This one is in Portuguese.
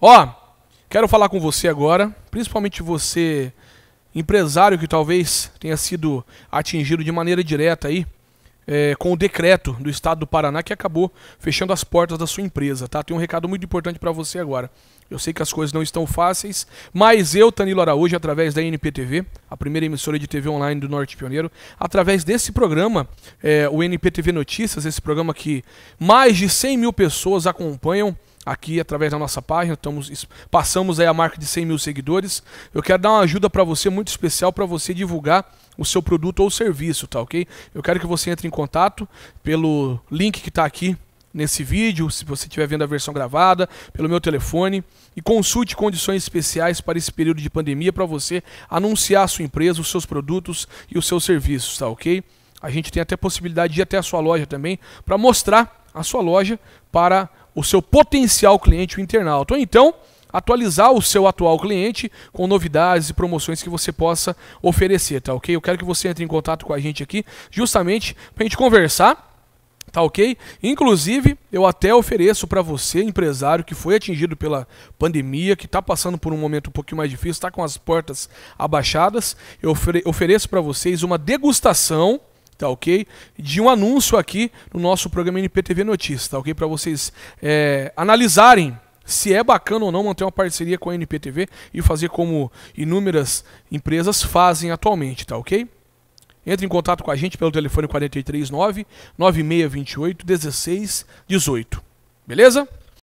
Ó, oh, quero falar com você agora, principalmente você, empresário que talvez tenha sido atingido de maneira direta aí é, com o decreto do Estado do Paraná que acabou fechando as portas da sua empresa, tá? Tem um recado muito importante para você agora. Eu sei que as coisas não estão fáceis, mas eu, Tanilo Araújo, através da NPTV, a primeira emissora de TV online do Norte Pioneiro, através desse programa, é, o NPTV Notícias, esse programa que mais de 100 mil pessoas acompanham aqui através da nossa página. Estamos, passamos aí a marca de 100 mil seguidores. Eu quero dar uma ajuda para você muito especial para você divulgar o seu produto ou serviço, tá ok? Eu quero que você entre em contato pelo link que está aqui nesse vídeo, se você estiver vendo a versão gravada, pelo meu telefone, e consulte condições especiais para esse período de pandemia para você anunciar a sua empresa, os seus produtos e os seus serviços, tá ok? A gente tem até possibilidade de ir até a sua loja também para mostrar a sua loja para o seu potencial cliente, o internauta. Ou então, atualizar o seu atual cliente com novidades e promoções que você possa oferecer, tá ok? Eu quero que você entre em contato com a gente aqui, justamente para a gente conversar tá ok? Inclusive, eu até ofereço para você, empresário que foi atingido pela pandemia, que está passando por um momento um pouquinho mais difícil, está com as portas abaixadas, eu ofereço para vocês uma degustação tá ok? De um anúncio aqui no nosso programa NPTV Notícias, tá ok? Para vocês é, analisarem se é bacana ou não manter uma parceria com a NPTV e fazer como inúmeras empresas fazem atualmente, tá ok? Entre em contato com a gente pelo telefone 439 9628 1618, beleza?